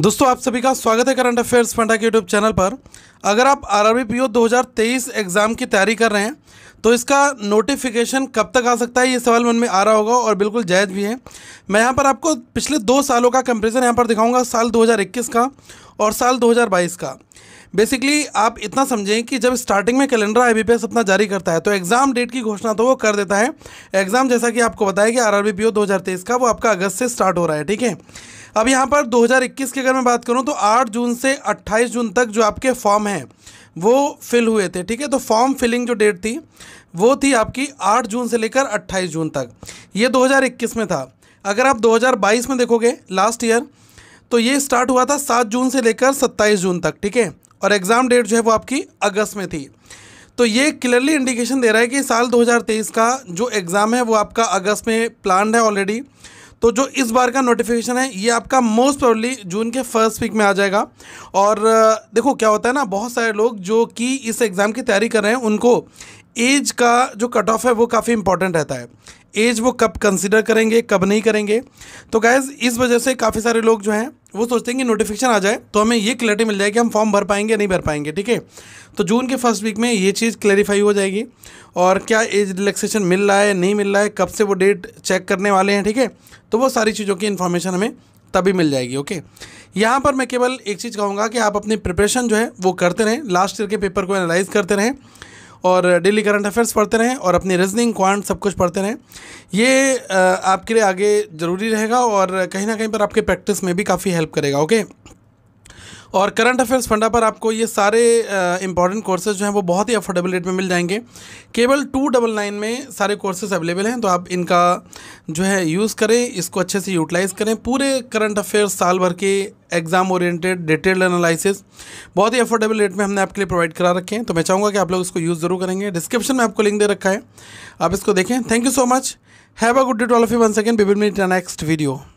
दोस्तों आप सभी का स्वागत है करंट अफेयर्स फंडा के यूट्यूब चैनल पर अगर आप R R B P O दो हज़ार तेईस एग्ज़ाम की तैयारी कर रहे हैं तो इसका नोटिफिकेशन कब तक आ सकता है ये सवाल मन में आ रहा होगा और बिल्कुल जायज़ भी है मैं यहाँ पर आपको पिछले दो सालों का कंपेरिजन यहाँ पर दिखाऊंगा साल 2021 का और साल 2022 का बेसिकली आप इतना समझें कि जब स्टार्टिंग में कैलेंडर आई बी अपना जारी करता है तो एग्ज़ाम डेट की घोषणा तो वो कर देता है एग्ज़ाम जैसा कि आपको बताया कि R R B P O दो हज़ार तेईस का वो आपका अगस्त से स्टार्ट हो रहा है ठीक है अब यहाँ पर 2021 की अगर मैं बात करूँ तो 8 जून से 28 जून तक जो आपके फॉर्म हैं वो फिल हुए थे ठीक है तो फॉर्म फिलिंग जो डेट थी वो थी आपकी 8 जून से लेकर 28 जून तक ये 2021 में था अगर आप 2022 में देखोगे लास्ट ईयर तो ये स्टार्ट हुआ था सात जून से लेकर सत्ताईस जून तक ठीक है और एग्ज़ाम डेट जो है वो आपकी अगस्त में थी तो ये क्लियरली इंडिकेशन दे रहा है कि साल 2023 का जो एग्ज़ाम है वो आपका अगस्त में प्लान है ऑलरेडी तो जो इस बार का नोटिफिकेशन है ये आपका मोस्ट प्रॉबली जून के फर्स्ट वीक में आ जाएगा और देखो क्या होता है ना बहुत सारे लोग जो कि इस एग्ज़ाम की तैयारी कर रहे हैं उनको एज का जो कट ऑफ है वो काफ़ी इंपॉर्टेंट रहता है एज वो कब कंसिडर करेंगे कब नहीं करेंगे तो गैज़ इस वजह से काफ़ी सारे लोग जो हैं वो सोचते हैं कि नोटिफिकेशन आ जाए तो हमें ये क्लैरिटी मिल जाएगी हम फॉर्म भर पाएंगे नहीं भर पाएंगे ठीक है तो जून के फर्स्ट वीक में ये चीज़ क्लैरिफाई हो जाएगी और क्या एज रिलैक्सेशन मिल रहा है नहीं मिल रहा है कब से वो डेट चेक करने वाले हैं ठीक है तो वो सारी चीज़ों की इन्फॉर्मेशन हमें तभी मिल जाएगी ओके यहाँ पर मैं केवल एक चीज़ कहूँगा कि आप अपनी प्रिपरेशन जो है वो करते रहें लास्ट ईयर के पेपर को एनालाइज करते रहें और डेली करंट अफेयर्स पढ़ते रहें और अपनी रीजनिंग क्वांट सब कुछ पढ़ते रहें ये आपके लिए आगे ज़रूरी रहेगा और कहीं ना कहीं पर आपके प्रैक्टिस में भी काफ़ी हेल्प करेगा ओके और करंट अफेयर्स फंडा पर आपको ये सारे इंपॉर्टेंट कोर्सेज जो हैं वो बहुत ही अफोर्डेबल रेट में मिल जाएंगे केवल टू डबल नाइन में सारे कोर्सेज अवेलेबल हैं तो आप इनका जो है यूज़ करें इसको अच्छे से यूटिलाइज़ करें पूरे करंट अफेयर्स साल भर के एग्ज़ाम ओरिएंटेड डिटेल्ड एनालिसिस बहुत ही अफोर्डेबल रेट में हमने आपके लिए प्रोवाइड करा रखे हैं तो मैं चाहूँगा कि आप लोग इसको यूज़ ज़रूर करेंगे डिस्क्रिप्शन में आपको लिंक दे रखा है आप इसको देखें thank you so much have a good day to all of you one second we will meet next video